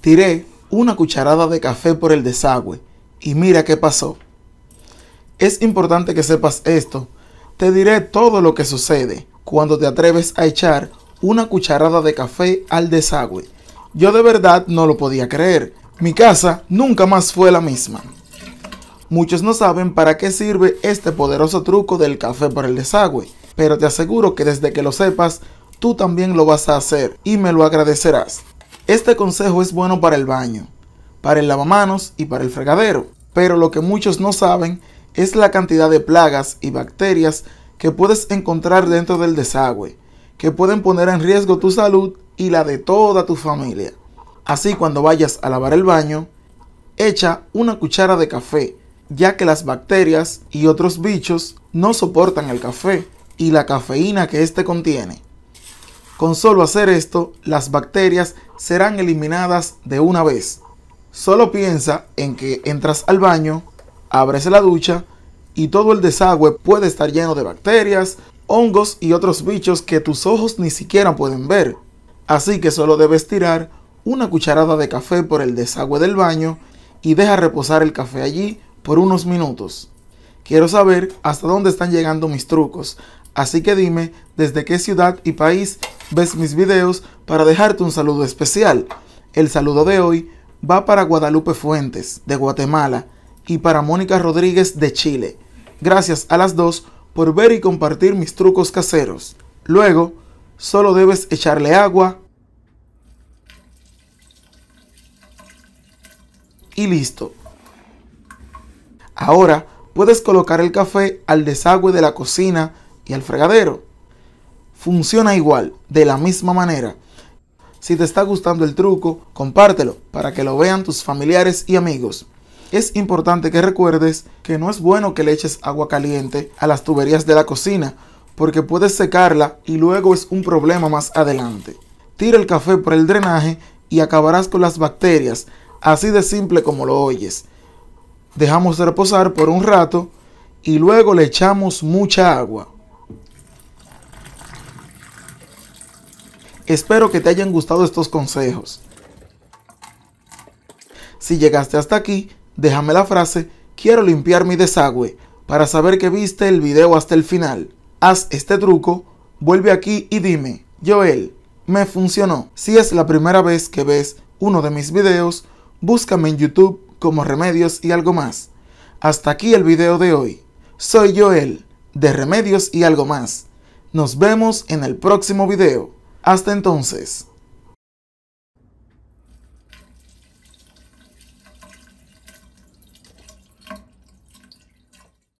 Tiré una cucharada de café por el desagüe y mira qué pasó. Es importante que sepas esto. Te diré todo lo que sucede cuando te atreves a echar una cucharada de café al desagüe. Yo de verdad no lo podía creer. Mi casa nunca más fue la misma. Muchos no saben para qué sirve este poderoso truco del café por el desagüe, pero te aseguro que desde que lo sepas, tú también lo vas a hacer y me lo agradecerás. Este consejo es bueno para el baño, para el lavamanos y para el fregadero, pero lo que muchos no saben es la cantidad de plagas y bacterias que puedes encontrar dentro del desagüe, que pueden poner en riesgo tu salud y la de toda tu familia. Así cuando vayas a lavar el baño, echa una cuchara de café, ya que las bacterias y otros bichos no soportan el café y la cafeína que éste contiene. Con solo hacer esto, las bacterias serán eliminadas de una vez. Solo piensa en que entras al baño, abres la ducha y todo el desagüe puede estar lleno de bacterias, hongos y otros bichos que tus ojos ni siquiera pueden ver. Así que solo debes tirar una cucharada de café por el desagüe del baño y deja reposar el café allí por unos minutos. Quiero saber hasta dónde están llegando mis trucos, así que dime desde qué ciudad y país ves mis videos para dejarte un saludo especial. El saludo de hoy va para Guadalupe Fuentes, de Guatemala, y para Mónica Rodríguez, de Chile. Gracias a las dos por ver y compartir mis trucos caseros. Luego, solo debes echarle agua y listo. Ahora puedes colocar el café al desagüe de la cocina y al fregadero. Funciona igual, de la misma manera. Si te está gustando el truco, compártelo para que lo vean tus familiares y amigos. Es importante que recuerdes que no es bueno que le eches agua caliente a las tuberías de la cocina porque puedes secarla y luego es un problema más adelante. Tira el café por el drenaje y acabarás con las bacterias, así de simple como lo oyes dejamos reposar por un rato y luego le echamos mucha agua. Espero que te hayan gustado estos consejos. Si llegaste hasta aquí, déjame la frase, quiero limpiar mi desagüe, para saber que viste el video hasta el final. Haz este truco, vuelve aquí y dime, Joel, me funcionó. Si es la primera vez que ves uno de mis videos, búscame en YouTube como remedios y algo más. Hasta aquí el video de hoy. Soy Joel, de Remedios y algo más. Nos vemos en el próximo video. Hasta entonces.